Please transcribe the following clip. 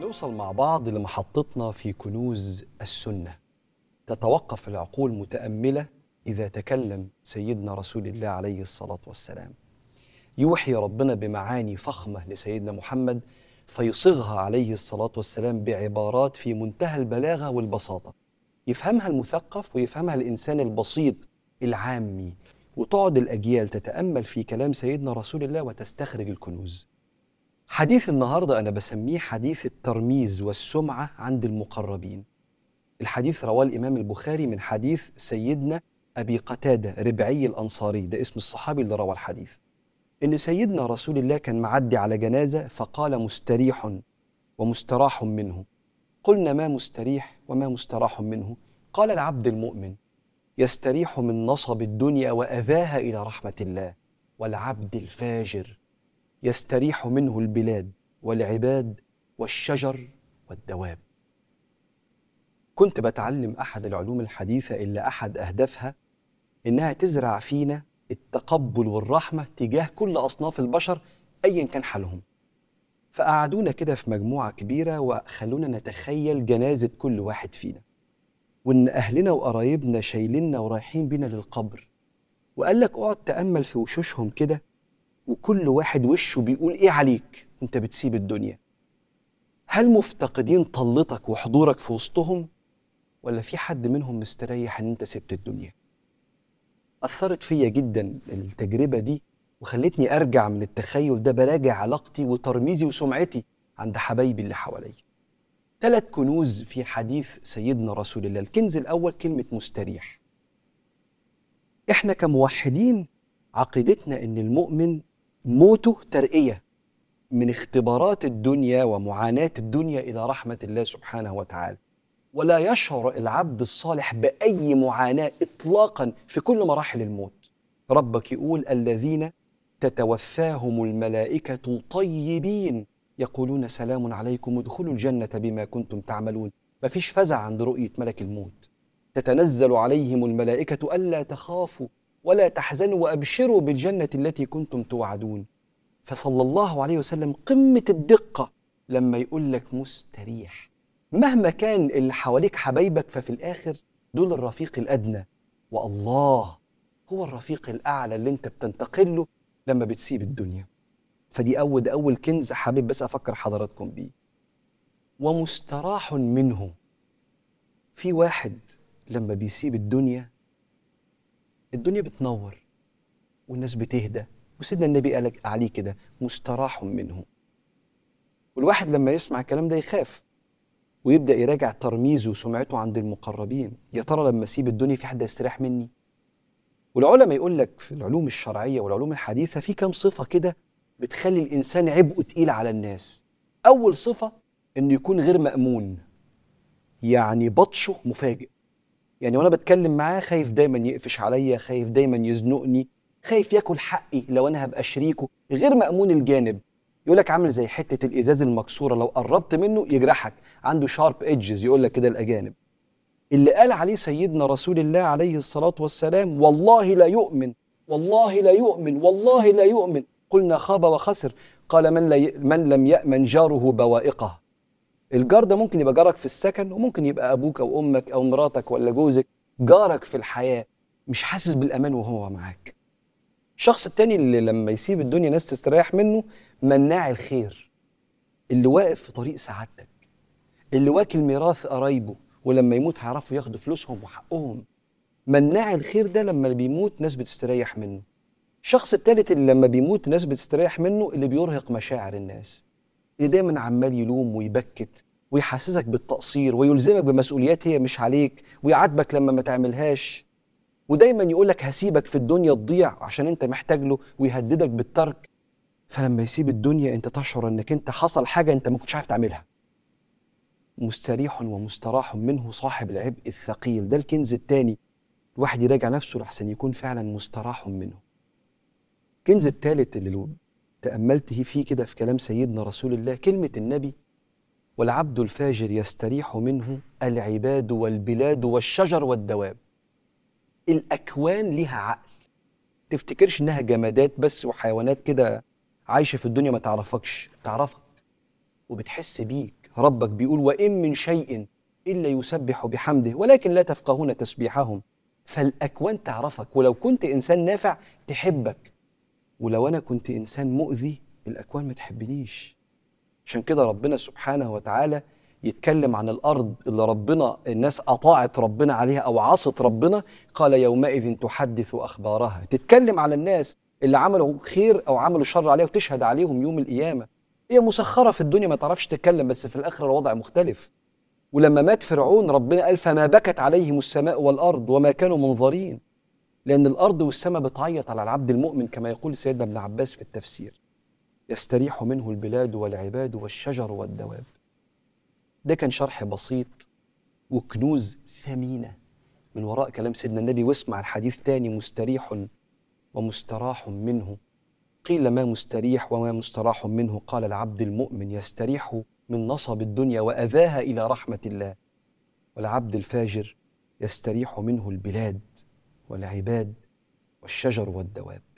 نوصل مع بعض لمحطتنا في كنوز السنة تتوقف العقول متأملة إذا تكلم سيدنا رسول الله عليه الصلاة والسلام يوحي ربنا بمعاني فخمة لسيدنا محمد فيصغها عليه الصلاة والسلام بعبارات في منتهى البلاغة والبساطة يفهمها المثقف ويفهمها الإنسان البسيط العامي وتقعد الأجيال تتأمل في كلام سيدنا رسول الله وتستخرج الكنوز حديث النهارده انا بسميه حديث الترميز والسمعه عند المقربين الحديث رواه الامام البخاري من حديث سيدنا ابي قتاده ربعي الانصاري ده اسم الصحابي اللي روى الحديث ان سيدنا رسول الله كان معدي على جنازه فقال مستريح ومستراح منه قلنا ما مستريح وما مستراح منه قال العبد المؤمن يستريح من نصب الدنيا واذاها الى رحمه الله والعبد الفاجر يستريح منه البلاد والعباد والشجر والدواب كنت بتعلم احد العلوم الحديثه اللي احد اهدافها انها تزرع فينا التقبل والرحمه تجاه كل اصناف البشر ايا كان حالهم فقعدونا كده في مجموعه كبيره وخلونا نتخيل جنازه كل واحد فينا وان اهلنا وقرايبنا شايليننا ورايحين بينا للقبر وقال لك اقعد تامل في وشوشهم كده وكل واحد وشه بيقول ايه عليك انت بتسيب الدنيا هل مفتقدين طلتك وحضورك في وسطهم ولا في حد منهم مستريح ان انت سبت الدنيا اثرت فيا جدا التجربه دي وخلتني ارجع من التخيل ده براجع علاقتي وترميزي وسمعتي عند حبايبي اللي حواليا ثلاث كنوز في حديث سيدنا رسول الله الكنز الاول كلمه مستريح احنا كموحدين عقيدتنا ان المؤمن موته ترقية من اختبارات الدنيا ومعاناة الدنيا إلى رحمة الله سبحانه وتعالى ولا يشعر العبد الصالح بأي معاناة إطلاقا في كل مراحل الموت ربك يقول الذين تتوفاهم الملائكة طيبين يقولون سلام عليكم ادخلوا الجنة بما كنتم تعملون ما فيش فزع عند رؤية ملك الموت تتنزل عليهم الملائكة ألا تخافوا ولا تحزنوا وابشروا بالجنه التي كنتم توعدون فصلى الله عليه وسلم قمه الدقه لما يقول لك مستريح مهما كان اللي حواليك حبايبك ففي الاخر دول الرفيق الادنى والله هو الرفيق الاعلى اللي انت بتنتقل له لما بتسيب الدنيا فدي اول اول كنز حابب بس افكر حضراتكم بيه ومستراح منه في واحد لما بيسيب الدنيا الدنيا بتنور والناس بتهدى وسيدنا النبي قال عليه كده مستراح منه والواحد لما يسمع الكلام ده يخاف ويبدا يراجع ترميزه وسمعته عند المقربين يا ترى لما اسيب الدنيا في حد يستريح مني والعلماء يقول لك في العلوم الشرعيه والعلوم الحديثه في كام صفه كده بتخلي الانسان عبئه تقيل على الناس اول صفه انه يكون غير مامون يعني بطشه مفاجئ يعني وانا بتكلم معاه خايف دايما يقفش عليا خايف دايما يزنقني خايف ياكل حقي لو انا هبقى شريكه غير مامون الجانب يقول لك عامل زي حته الازاز المكسوره لو قربت منه يجرحك عنده شارب ايدجز يقول لك كده الاجانب اللي قال عليه سيدنا رسول الله عليه الصلاه والسلام والله لا يؤمن والله لا يؤمن والله لا يؤمن قلنا خاب وخسر قال من, لا ي... من لم يامن جاره بوائقه الجار ده ممكن يبقى جارك في السكن وممكن يبقى ابوك او امك او مراتك ولا جوزك جارك في الحياه مش حاسس بالامان وهو معاك الشخص التاني اللي لما يسيب الدنيا ناس تستريح منه مناع الخير اللي واقف في طريق سعادتك اللي واكل ميراث قرايبه ولما يموت هيعرفوا ياخدوا فلوسهم وحقهم مناع الخير ده لما بيموت ناس بتستريح منه الشخص التالت اللي لما بيموت ناس بتستريح منه اللي بيرهق مشاعر الناس اللي دايما عمال يلوم ويبكت ويحسسك بالتقصير ويلزمك بمسؤوليات هي مش عليك ويعاتبك لما ما تعملهاش ودايما يقولك هسيبك في الدنيا تضيع عشان انت محتاج له ويهددك بالترك فلما يسيب الدنيا انت تشعر انك انت حصل حاجه انت ما كنتش عارف تعملها مستريح ومستراح منه صاحب العبء الثقيل ده الكنز الثاني الواحد يراجع نفسه لحسن يكون فعلا مستراح منه الكنز الثالث اللي تأملته فيه كده في كلام سيدنا رسول الله كلمة النبي والعبد الفاجر يستريح منه العباد والبلاد والشجر والدواب الأكوان لها عقل تفتكرش إنها جمادات بس وحيوانات كده عايشة في الدنيا ما تعرفكش تعرفك وبتحس بيك ربك بيقول وإن من شيء إلا يسبح بحمده ولكن لا تفقهون تسبيحهم فالأكوان تعرفك ولو كنت إنسان نافع تحبك ولو أنا كنت إنسان مؤذي الأكوان ما تحبنيش عشان كده ربنا سبحانه وتعالى يتكلم عن الارض اللي ربنا الناس اطاعت ربنا عليها او عصت ربنا قال يومئذ تحدث اخبارها تتكلم على الناس اللي عملوا خير او عملوا شر عليها وتشهد عليهم يوم القيامه هي مسخره في الدنيا ما تعرفش تتكلم بس في الاخره الوضع مختلف ولما مات فرعون ربنا قال فما بكت عليهم السماء والارض وما كانوا منظرين لان الارض والسماء بتعيط على العبد المؤمن كما يقول سيدنا ابن عباس في التفسير يستريح منه البلاد والعباد والشجر والدواب ده كان شرح بسيط وكنوز ثمينة من وراء كلام سيدنا النبي واسمع الحديث تاني مستريح ومستراح منه قيل ما مستريح وما مستراح منه قال العبد المؤمن يستريح من نصب الدنيا وأذاها إلى رحمة الله والعبد الفاجر يستريح منه البلاد والعباد والشجر والدواب